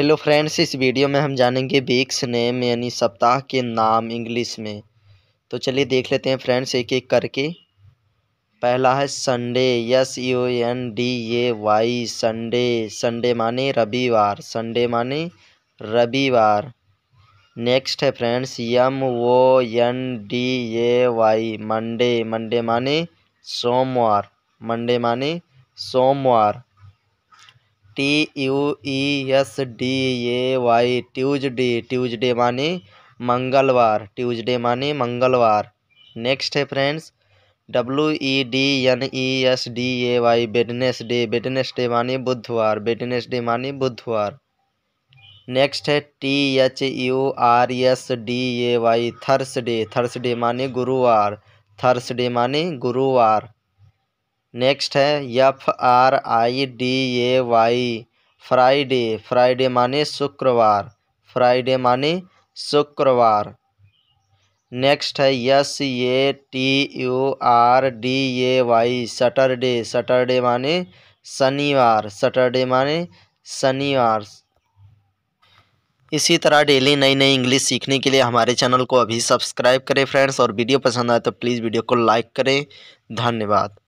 hello friends इस video में हम जानेंगे वीक्स नेम यानी सप्ताह के नाम इंग्लिश में तो चलिए देख लेते हैं फ्रेंड्स एक एक करके पहला है Sunday S U N D A Y Sunday Sunday माने रविवार संडे माने रविवार नेक्स्ट है friends M O N D A Y Monday Monday माने सोमवार मंडे माने सोमवार T U E S D A Y Tuesday Tuesday माने मंगलवार ट्यूजडे माने मंगलवार नेक्स्ट है friends W E D N E S D A Y Wednesday Wednesday माने बुधवार बेडनेसडे डे माने बुधवार नेक्स्ट है T H U R S D A Y Thursday Thursday माने गुरुवार थर्सडे माने गुरुवार नेक्स्ट है F R I D A Y Friday Friday माने शुक्रवार फ्राइडे माने शुक्रवार नेक्स्ट है S A T U R D A Y Saturday Saturday माने शनिवार सटरडे माने शनिवार इसी तरह डेली नई नई इंग्लिश सीखने के लिए हमारे चैनल को अभी सब्सक्राइब करें फ्रेंड्स और वीडियो पसंद आए तो प्लीज़ वीडियो को लाइक करें धन्यवाद